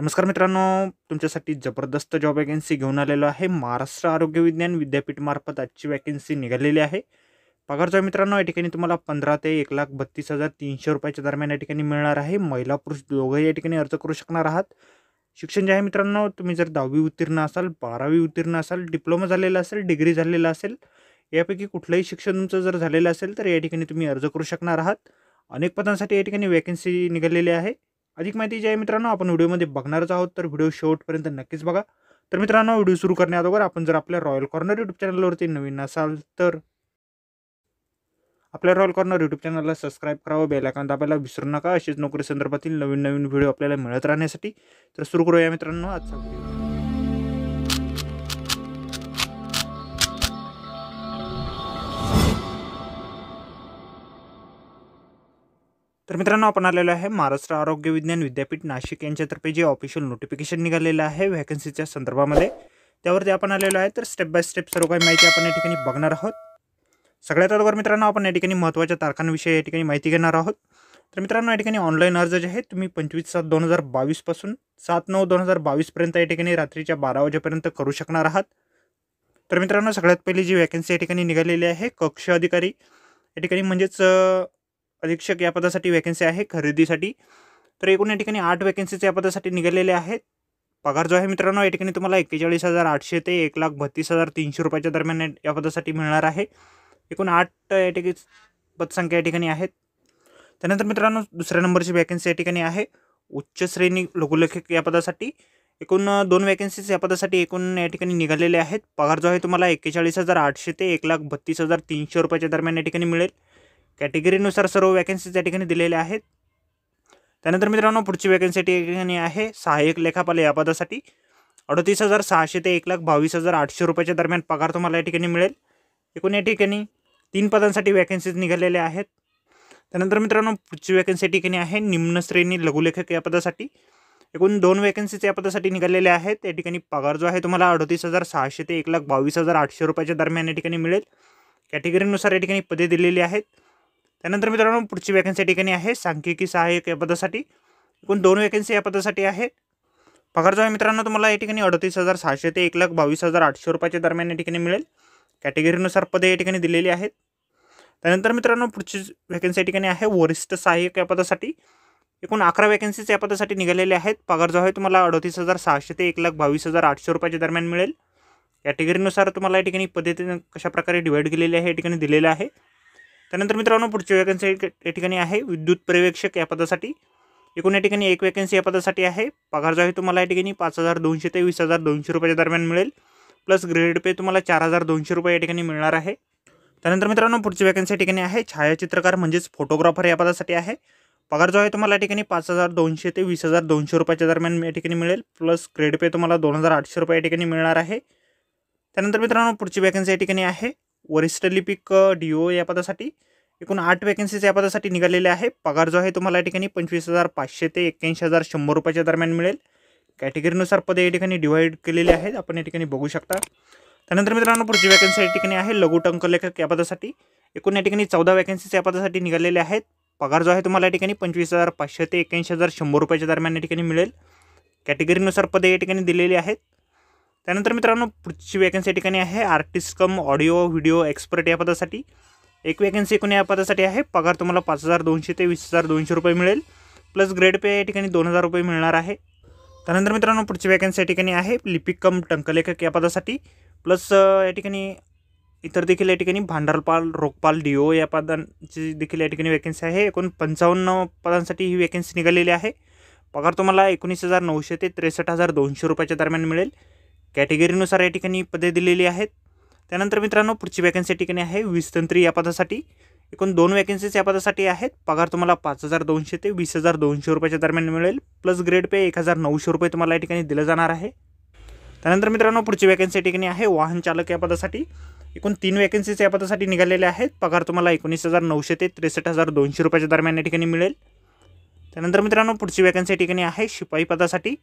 नमस्कार मित्रांनो तुमच्यासाठी जबरदस्त जॉब वॅकन्सी घेऊन आलेलो आहे महाराष्ट्र आरोग्य विज्ञान विद्यापीठमार्फत आजची वॅकन्सी निघालेली आहे पगारचा मित्रांनो या ठिकाणी तुम्हाला पंधरा ते एक लाख बत्तीस हजार तीनशे रुपयाच्या दरम्यान या ठिकाणी मिळणार आहे महिला पुरुष दोघंही या ठिकाणी अर्ज करू शकणार आहात शिक्षण जे आहे मित्रांनो तुम्ही जर दहावी उत्तीर्ण असाल बारावी उत्तीर्ण असाल डिप्लोमा झालेला असेल डिग्री झालेला असेल यापैकी कुठलंही शिक्षण तुमचं जर झालेलं असेल तर या ठिकाणी तुम्ही अर्ज करू शकणार आहात अनेक पदांसाठी या ठिकाणी वॅकन्सी निघालेली आहे अधिक माहिती जी आहे मित्रांनो आपण व्हिडिओमध्ये बघणारच आहोत तर व्हिडिओ शेवटपर्यंत नक्कीच बघा तर मित्रांनो व्हिडिओ सुरू करण्या अगोदर आपण जर आपल्या रॉयल कॉर्नर यूट्यूब चॅनलवरती नवीन असाल तर आपल्या रॉयल कॉर्नर यूट्यूब चॅनलला सबस्क्राईब करावं बेलायकॉन आपल्याला विसरू नका अशीच नोकरी संदर्भातील नवीन नवीन व्हिडिओ आपल्याला मिळत राहण्यासाठी तर सुरू करूया मित्रांनो आजचा व्हिडिओ तर मित्रांनो आपण आलेलो आहे महाराष्ट्र आरोग्य विज्ञान विद्यापीठ नाशिक यांच्यातर्फे जे ऑफिशियल नोटिफिकेशन निघालेलं आहे व्हॅकन्सीच्या संदर्भामध्ये त्यावरती आपण आलेलो आहे तर स्टेप बाय स्टेप सर्व काही माहिती आपण या ठिकाणी बघणार आहोत सगळ्यात अगोदर मित्रांनो आपण या ठिकाणी महत्त्वाच्या तारखांविषयी या ठिकाणी माहिती घेणार आहोत तर मित्रांनो या ठिकाणी ऑनलाईन अर्ज जे आहे तुम्ही पंचवीस सात दोन हजार बावीसपासून सात नऊ दोन हजार बावीसपर्यंत या ठिकाणी रात्रीच्या बारा वाजेपर्यंत करू शकणार आहात तर मित्रांनो सगळ्यात पहिली जी व्हॅकन्सी या ठिकाणी निघालेली आहे कक्ष अधिकारी या ठिकाणी म्हणजेच अधीक्षक या पदासाठी वॅकन्सी आहे खरेदीसाठी तर एकूण या ठिकाणी आठ वॅकन्सीज या पदासाठी निघालेले आहेत पगार जो आहे मित्रांनो या ठिकाणी तुम्हाला एक्केचाळीस हजार आठशे ते एक लाख बत्तीस हजार तीनशे रुपयाच्या दरम्यान या पदासाठी मिळणार आहे एकूण आठ या ठिकाणी पदसंख्या या ठिकाणी आहेत त्यानंतर मित्रांनो दुसऱ्या नंबरची वॅकन्सी या ठिकाणी आहे उच्च श्रेणी लघुलेखक या पदासाठी एकूण दोन वॅकन्सीज या पदासाठी एकूण या ठिकाणी निघालेले आहेत पगार जो आहे तुम्हाला एक्केचाळीस हजार आठशे ते एक लाख बत्तीस हजार तीनशे रुपयाच्या दरम्यान या ठिकाणी मिळेल कॅटेगरीनुसार सर्व वॅकन्सी त्या ठिकाणी दिलेल्या आहेत त्यानंतर मित्रांनो पुढची वॅकन्सी ठिकाणी आहे सहाय्यक लेखापाल या पदासाठी अडतीस हजार सहाशे ते एक लाख बावीस हजार आठशे रुपयाच्या दरम्यान पगार तुम्हाला या ठिकाणी मिळेल एकूण या ठिकाणी तीन पदांसाठी वॅकन्सीज निघालेल्या आहेत त्यानंतर मित्रांनो पुढची वॅकन्सी ठिकाणी आहे निम्न श्रेणी लघुलेखक या पदासाठी एकूण दोन वॅकन्सीज या पदासाठी निघालेल्या आहेत या ठिकाणी पगार जो आहे तुम्हाला अडतीस हजार सहाशे ते एक लाख बावीस हजार आठशे रुपयाच्या दरम्यान या ठिकाणी मिळेल कॅटेगरीनुसार या ठिकाणी पदे दिलेली आहेत त्यानंतर मित्रांनो पुढची वॅकन्सी ठिकाणी आहे सांख्यिकी सहाय्यक या पदासाठी एकूण दोन वॅकन्सी या पदासाठी आहे पगार जो आहे मित्रांनो तुम्हाला या ठिकाणी अडतीस हजार सहाशे ते एक लाख बावीस हजार आठशे रुपयाच्या दरम्यान या ठिकाणी मिळेल कॅटेगरीनुसार पदे या ठिकाणी दिलेली आहेत त्यानंतर मित्रांनो पुढची वॅकन्सी या ठिकाणी आहे वरिष्ठ सहाय्यक या पदासाठी एकूण अकरा वॅकन्सीज या पदासाठी निघालेले आहेत पगार जो आहे तुम्हाला अडतीस हजार सहाशे ते एक लाख बावीस हजार आठशे रुपयाच्या दरम्यान मिळेल कॅटेगरीनुसार तुम्हाला या ठिकाणी पद्धतीनं कशाप्रकारे डिवाईड केलेली आहे या ठिकाणी दिलेलं आहे त्यानंतर मित्रांनो पुढची वॅकन्सी या ठिकाणी आहे विद्युत पर्यवेक्षक या पदासाठी एकूण या ठिकाणी एक वॅकन्सी या पदासाठी आहे पगार जो आहे तुम्हाला या ठिकाणी पाच हजार दोनशे ते वीस हजार दोनशे रुपयाच्या दरम्यान मिळेल प्लस ग्रेड पे तुम्हाला चार हजार दोनशे रुपये या ठिकाणी मिळणार आहे त्यानंतर मित्रांनो पुढची वॅकन्सी या ठिकाणी आहे छायाचित्रकार म्हणजेच फोटोग्राफर या पदासाठी आहे पगार जो आहे तुम्हाला या ठिकाणी पाच हजार दोनशे ते वीस हजार दोनशे रुपयाच्या दरम्यान या ठिकाणी मिळेल प्लस ग्रेड पे तुम्हाला दोन हजार आठशे रुपये या ठिकाणी मिळणार आहे त्यानंतर मित्रांनो पुढची वॅकन्सी या ठिकाणी आहे वरिष्ठ लिपिक डी या पदासाठी एकूण आठ वॅकन्सीज या पदासाठी निघालेल्या आहे पगार जो आहे तुम्हाला या ठिकाणी पंचवीस हजार पाचशे ते एक्क्याऐंशी हजार शंभर रुपयाच्या दरम्यान मिळेल कॅटेगरीनुसार पदे या ठिकाणी डिवाईड केलेले आहेत आपण या ठिकाणी बघू शकता त्यानंतर मित्रांनो पुढची वॅकन्सी या ठिकाणी आहे लघु टंकलेखक या पदासाठी एकूण या ठिकाणी चौदा वॅकन्सीज या पदासाठी निघालेले आहेत पगार जो आहे तुम्हाला या ठिकाणी पंचवीस हजार पाचशे ते एक्क्याऐंशी हजार शंभर रुपयाच्या दरम्यान या ठिकाणी मिळेल कॅटेगरीनुसार पदे या ठिकाणी दिलेली आहेत त्यानंतर मित्रांनो पुढची वॅकन्सी या ठिकाणी आहे artist cum audio video expert या पदासाठी एक वॅकन्सी एकूण या पदासाठी आहे पगार तुम्हाला पाच हजार दोनशे ते वीस हजार दोनशे रुपये मिळेल प्लस ग्रेड पे या ठिकाणी दोन हजार रुपये मिळणार आहे त्यानंतर मित्रांनो पुढची वॅकन्सी या ठिकाणी आहे लिपिक कम टंकलेखक या पदासाठी प्लस या ठिकाणी इतर देखील या ठिकाणी भांडारपाल रोखपाल डीओ या पदांची देखील या ठिकाणी वॅकन्सी आहे एकूण पंचावन्न पदांसाठी ही वॅकन्सी निघालेली आहे पगार तुम्हाला एकोणीस हजार नऊशे ते त्रेसष्ट हजार दोनशे रुपयाच्या दरम्यान मिळेल कॅटेगरीनुसार या ठिकाणी पदे दिलेली आहेत त्यानंतर मित्रांनो पुढची वॅकन्सी या ठिकाणी आहे वीजतंत्री या पदासाठी एकूण दोन वॅकन्सीज या पदासाठी आहेत पगार तुम्हाला पाच हजार दोनशे ते वीस हजार दोनशे रुपयाच्या दरम्यान मिळेल प्लस ग्रेड पे एक हजार नऊशे रुपये तुम्हाला या ठिकाणी दिलं जाणार आहे त्यानंतर मित्रांनो पुढची वॅकन्सी या ठिकाणी आहे वाहन चालक या पदासाठी एकूण तीन वॅकन्सीज या पदासाठी निघालेल्या आहेत पगार तुम्हाला एकोणीस हजार नऊशे ते त्रेसष्ट हजार दोनशे रुपयाच्या दरम्यान या ठिकाणी मिळेल त्यानंतर मित्रांनो पुढची वॅकन्सी या ठिकाणी आहे शिपाई पदासाठी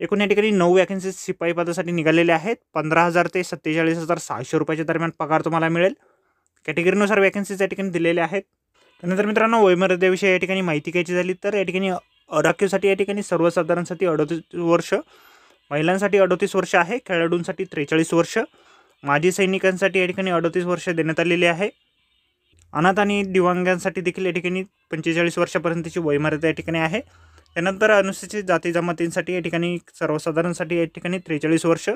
एकूण या ठिकाणी नऊ वॅकन्सीज शिपाई पदासाठी निघालेल्या आहेत पंधरा हजार ते सत्तेचाळीस हजार सहाशे रुपयाच्या दरम्यान पगार तुम्हाला मिळेल कॅटेगरीनुसार वॅकन्सीज या ठिकाणी दिलेल्या आहेत त्यानंतर मित्रांनो वयमर्यादेविषयी या ठिकाणी माहिती घ्यायची झाली तर या ठिकाणी राखीवसाठी या ठिकाणी सर्वसाधारणसाठी अडतीस वर्ष महिलांसाठी अडतीस वर्ष आहे खेळाडूंसाठी त्रेचाळीस वर्ष माजी सैनिकांसाठी या ठिकाणी अडतीस वर्ष देण्यात आलेली आहे अनाथ आणि दिव्यांगांसाठी देखील या ठिकाणी पंचेचाळीस वर्षापर्यंतची वयमर्यादा या ठिकाणी आहे त्यानंतर अनुसूचित जाती जमातींसाठी या ठिकाणी सर्वसाधारणसाठी या ठिकाणी त्रेचाळीस वर्ष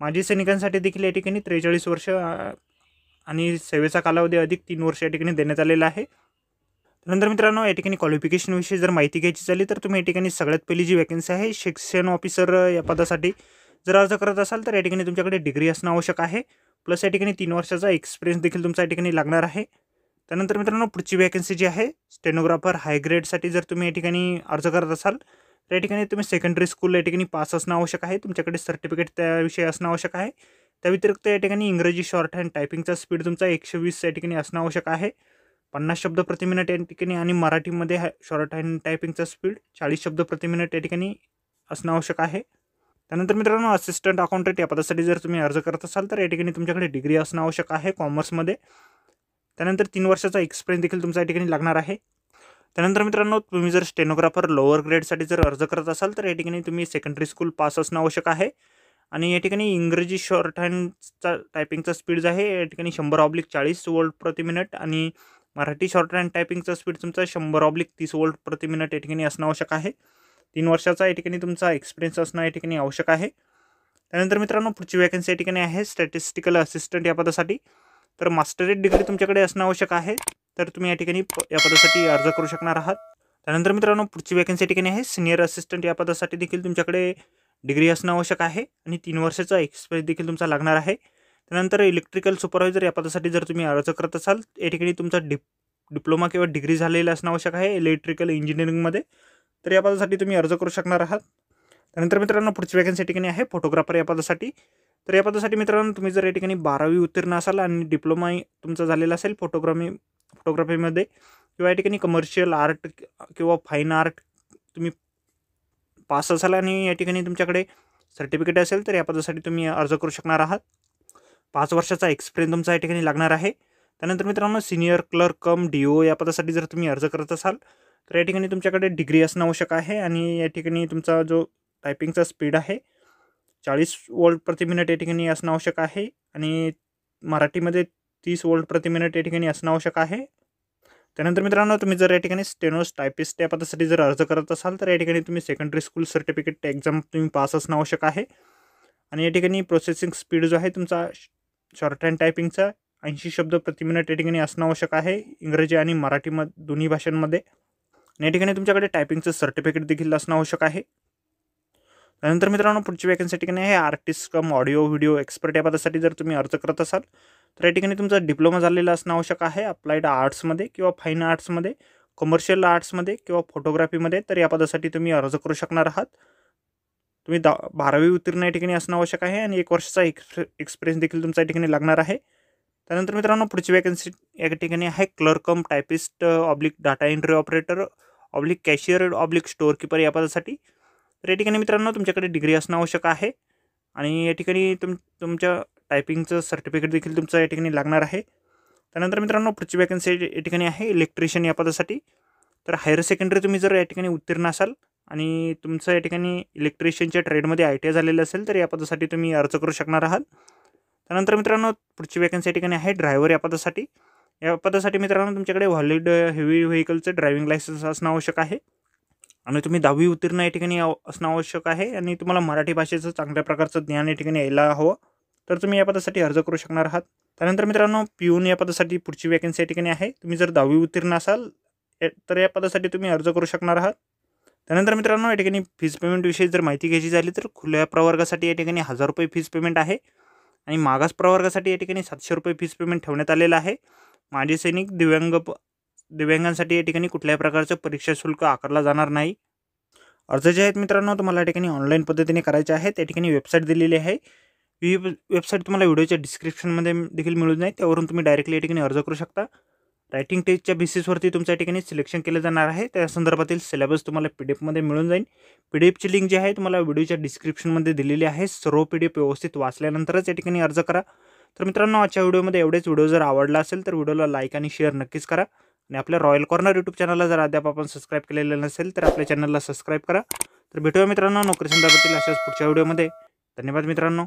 माजी सैनिकांसाठी देखील या ठिकाणी त्रेचाळीस वर्ष आणि सेवेचा कालावधी अधिक तीन वर्ष या ठिकाणी देण्यात आलेला आहे त्यानंतर मित्रांनो या ठिकाणी क्वालिफिकेशनविषयी जर माहिती घ्यायची झाली तर तुम्ही या ठिकाणी सगळ्यात पहिली जी वॅकन्सी आहे शिक्षण ऑफिसर या पदासाठी जर अर्ज करत असाल तर या ठिकाणी तुमच्याकडे डिग्री असणं आवश्यक आहे प्लस या ठिकाणी तीन वर्षाचा एक्सपिरियन्स देखील तुमचा या ठिकाणी लागणार आहे त्यानंतर मित्रांनो पुढची वॅकन्सी जी आहे स्टेनोग्राफर हाय जर तुम्ही या ठिकाणी अर्ज करत असाल तर या ठिकाणी तुम्ही सेकंडरी स्कूल या ठिकाणी पास असणं आवश्यक आहे तुमच्याकडे सर्टिफिकेट त्याविषयी असणं आवश्यक आहे त्या व्यतिरिक्त या ठिकाणी इंग्रजी शॉर्ट हँड टायपिंगचा स्पीड तुमचा एकशे वीस या ठिकाणी असणं आवश्यक आहे पन्नास शब्द प्रति मिनिट या ठिकाणी आणि मराठीमध्ये हॅ शॉर्ट हँड टायपिंगचा स्पीड चाळीस शब्द प्रति मिनिट या ठिकाणी असणं आवश्यक आहे त्यानंतर मित्रांनो असिस्टंट अकाउंटंट या पदासाठी जर तुम्ही अर्ज करत असाल तर या ठिकाणी तुमच्याकडे डिग्री असणं आवश्यक आहे कॉमर्समध्ये त्यानंतर तीन वर्षाचा एक्सपिरियन्स देखील तुमच्या ठिकाणी लागणार आहे त्यानंतर मित्रांनो तुम्ही जर स्टेनोग्राफर लोअर ग्रेडसाठी जर अर्ज करत असाल तर या ठिकाणी तुम्ही सेकंडरी स्कूल पास असणं आवश्यक आहे आणि या ठिकाणी इंग्रजी शॉर्ट हँडचा टायपिंगचा स्पीड जो आहे या ठिकाणी शंभर ऑब्लिक चाळीस वोल्ट प्रति मिनिट आणि मराठी शॉर्ट हँड टायपिंगचा स्पीड तुमचा शंभर ऑब्लिक तीस वोल्ट प्रति मिनिट या ठिकाणी असणं आवश्यक आहे तीन वर्षाचा या ठिकाणी तुमचा एक्सपिरियन्स असणं या ठिकाणी आवश्यक आहे त्यानंतर मित्रांनो पुढची वॅकन्सी या ठिकाणी आहे स्टॅटिस्टिकल असिस्टंट या पदासाठी तर मास्टरेट डिग्री तुमच्याकडे असणं आवश्यक आहे तर तुम्ही या ठिकाणी या पदासाठी अर्ज करू शकणार आहात त्यानंतर मित्रांनो पुढची वॅकन्सी ठिकाणी आहे सिनियर असिस्टंट या पदासाठी देखील तुमच्याकडे डिग्री असणं आवश्यक आहे आणि तीन वर्षाचा एक्सपिरियन्स देखील तुमचा लागणार आहे त्यानंतर इलेक्ट्रिकल सुपरवायझर या पदासाठी जर तुम्ही अर्ज करत असाल या ठिकाणी तुमचा डिप डिप्लोमा किंवा डिग्री झालेला असणं आवश्यक आहे इलेक्ट्रिकल इंजिनिअरिंगमध्ये तर या पदासाठी तुम्ही अर्ज करू शकणार आहात त्यानंतर मित्रांनो पुढची वॅकन्सी ठिकाणी आहे फोटोग्राफर या पदासाठी तर या पदासाठी मित्रांनो तुम्ही जर या ठिकाणी बारावी उत्तीर्ण असाल आणि डिप्लोमा तुमचा झालेला असेल फोटोग्राफी फोटोग्राफीमध्ये किंवा या ठिकाणी कमर्शियल आर्ट किंवा फाईन आर्ट तुम्ही पास असाल आणि या ठिकाणी तुमच्याकडे सर्टिफिकेट असेल तर या पदासाठी तुम्ही अर्ज करू शकणार आहात पाच वर्षाचा एक्सपिरियन्स तुमचा या ठिकाणी लागणार आहे त्यानंतर मित्रांनो senior clerk cum D O या पदासाठी जर तुम्ही अर्ज करत असाल तर या ठिकाणी तुमच्याकडे डिग्री असणं आवश्यक आहे आणि या ठिकाणी तुमचा जो टायपिंगचा स्पीड आहे चाळीस वोल्ट प्रति मिनिट या ठिकाणी असणं आवश्यक आहे आणि मराठीमध्ये तीस वोल्ट प्रति मिनिट या ठिकाणी असणं आवश्यक आहे त्यानंतर मित्रांनो तुम्ही जर या ठिकाणी स्टेनोस टायपिस्ट या पदासाठी जर अर्ज करत असाल तर या ठिकाणी तुम्ही सेकंडरी स्कूल सर्टिफिकेट एक्झाम तुम्ही पास असणं आवश्यक आहे आणि या ठिकाणी प्रोसेसिंग स्पीड जो आहे तुमचा शॉर्ट हँड टायपिंगचा ऐंशी शब्द प्रति मिनिट या ठिकाणी असणं आवश्यक आहे इंग्रजी आणि मराठी दोन्ही भाषांमध्ये आणि या ठिकाणी तुमच्याकडे टायपिंगचं सर्टिफिकेट देखील असणं आवश्यक आहे त्यानंतर मित्रांनो पुढची वॅकन्सीसाठी ठिकाणी आहे artist cum audio video expert या पदासाठी जर तुम्ही अर्ज करत असाल तर या ठिकाणी तुमचा डिप्लोमा झालेला असणं आवश्यक आहे अप्लाईड आर्ट्समध्ये किंवा फाईन आर्ट्समध्ये कमर्शियल आर्ट्समध्ये किंवा फोटोग्राफीमध्ये तर या पदासाठी तुम्ही अर्ज करू शकणार आहात तुम्ही दा बारावी उत्तीर्ण या ठिकाणी असणं आवश्यक आहे आणि एक वर्षाचा एक्सप एक्सपिरियन्स देखील तुमच्या ठिकाणी लागणार आहे त्यानंतर मित्रांनो पुढची वॅकन्सी या ठिकाणी आहे clerk cum typist oblique data entry operator oblique cashier oblique store keeper या पदासाठी तर या ठिकाणी मित्रांनो तुमच्याकडे डिग्री असणं आवश्यक आहे आणि या ठिकाणी तुम तुमच्या टायपिंगचं सर्टिफिकेट देखील तुमचं या ठिकाणी लागणार आहे त्यानंतर मित्रांनो पुढची वॅकन्सी या ठिकाणी आहे इलेक्ट्रिशियन या पदासाठी तर हायर सेकंडरी तुम्ही जर या ठिकाणी उत्तीर्ण असाल आणि तुमचं या ठिकाणी इलेक्ट्रिशियनच्या ट्रेडमध्ये आय टी आय झालेलं असेल तर या पदासाठी तुम्ही अर्ज करू शकणार आहात त्यानंतर मित्रांनो पुढची वॅकन्सी या ठिकाणी आहे ड्रायव्हर या पदासाठी या पदासाठी मित्रांनो तुमच्याकडे व्हॉलिड हेवी व्हेकलचं ड्रायव्हिंग लायसन्स असणं आवश्यक आहे आणि तुम्ही दहावी उत्तीर्ण या ठिकाणी असणं आवश्यक आहे आणि तुम्हाला मराठी भाषेचं चांगल्या प्रकारचं ज्ञान या ठिकाणी यायला हवं तर तुम्ही या पदासाठी अर्ज करू शकणार आहात त्यानंतर मित्रांनो पिऊन या पदासाठी पुढची वॅकन्सी या ठिकाणी आहे तुम्ही जर दहावी उत्तीर्ण असाल तर या पदासाठी तुम्ही अर्ज करू शकणार आहात त्यानंतर मित्रांनो या ठिकाणी फीज पेमेंटविषयी जर माहिती घ्यायची झाली तर खुल्या प्रवर्गासाठी या ठिकाणी हजार रुपये फीज पेमेंट आहे आणि मागास प्रवर्गासाठी या ठिकाणी सातशे रुपये फीज पेमेंट ठेवण्यात आलेलं आहे माजी सैनिक दिव्यांग दिव्यांगांसाठी या ठिकाणी कुठल्याही प्रकारचं परीक्षा शुल्क आकारला जाणार नाही अर्ज जे आहेत मित्रांनो तुम्हाला या ठिकाणी ऑनलाईन पद्धतीने करायचे आहे त्या ठिकाणी वेबसाईट दिलेली आहे ही वेबसाईट तुम्हाला व्हिडिओच्या डिस्क्रिप्शनमध्ये देखील मिळू नाही त्यावरून तुम्ही डायरेक्टली या ठिकाणी अर्ज करू शकता रायटिंग टेस्टच्या बेसिसवरती तुमच्या ठिकाणी सिलेक्शन केलं जाणार आहे त्या संदर्भातील सिलेबस तुम्हाला पी डी एफमध्ये मिळून जाईल पी डी एफची लिंक जी आहे तुम्हाला व्हिडिओच्या डिस्क्रिप्शनमध्ये दिलेली आहे सर्व पी डी एफ व्यवस्थित वाचल्यानंतरच या ठिकाणी अर्ज करा तर मित्रांनो आजच्या व्हिडिओमध्ये एवढेच व्हिडिओ जर आवडला असेल तर व्हिडिओला लाईक आणि शेअर नक्कीच करा आणि आपल्या रॉयल कॉर्नर यूट्यूब चॅनलला जर अद्याप आपण सबस्क्राईब केलेलं नसेल तर आपल्या चॅनलला सबस्क्राईब करा तर भेटूया मित्रांनो नोकरी संदर्भातील अशाच पुढच्या व्हिडिओमध्ये धन्यवाद मित्रांनो